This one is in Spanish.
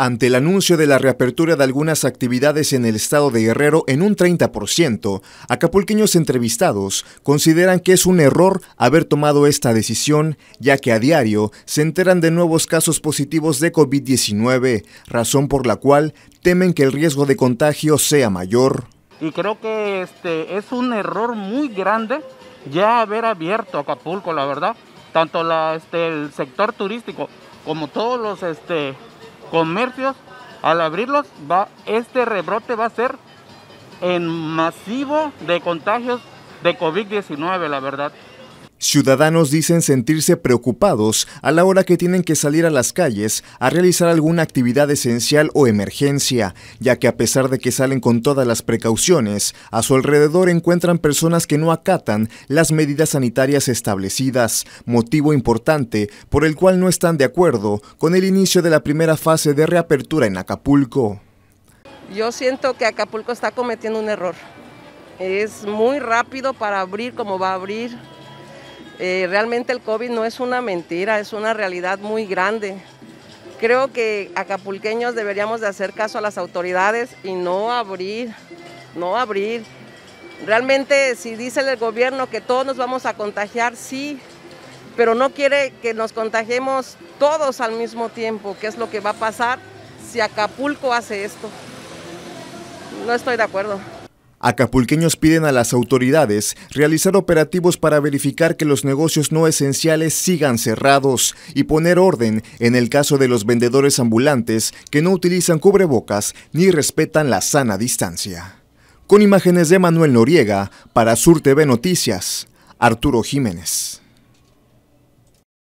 ante el anuncio de la reapertura de algunas actividades en el estado de Guerrero en un 30%, acapulqueños entrevistados consideran que es un error haber tomado esta decisión, ya que a diario se enteran de nuevos casos positivos de COVID-19, razón por la cual temen que el riesgo de contagio sea mayor. Y creo que este es un error muy grande ya haber abierto Acapulco, la verdad, tanto la, este, el sector turístico como todos los este, comercios, al abrirlos, va, este rebrote va a ser en masivo de contagios de COVID-19, la verdad. Ciudadanos dicen sentirse preocupados a la hora que tienen que salir a las calles a realizar alguna actividad esencial o emergencia, ya que a pesar de que salen con todas las precauciones, a su alrededor encuentran personas que no acatan las medidas sanitarias establecidas, motivo importante por el cual no están de acuerdo con el inicio de la primera fase de reapertura en Acapulco. Yo siento que Acapulco está cometiendo un error. Es muy rápido para abrir como va a abrir eh, realmente el COVID no es una mentira, es una realidad muy grande. Creo que acapulqueños deberíamos de hacer caso a las autoridades y no abrir, no abrir. Realmente si dice el gobierno que todos nos vamos a contagiar, sí, pero no quiere que nos contagiemos todos al mismo tiempo, que es lo que va a pasar si Acapulco hace esto. No estoy de acuerdo. Acapulqueños piden a las autoridades realizar operativos para verificar que los negocios no esenciales sigan cerrados y poner orden en el caso de los vendedores ambulantes que no utilizan cubrebocas ni respetan la sana distancia. Con imágenes de Manuel Noriega para Sur TV Noticias, Arturo Jiménez.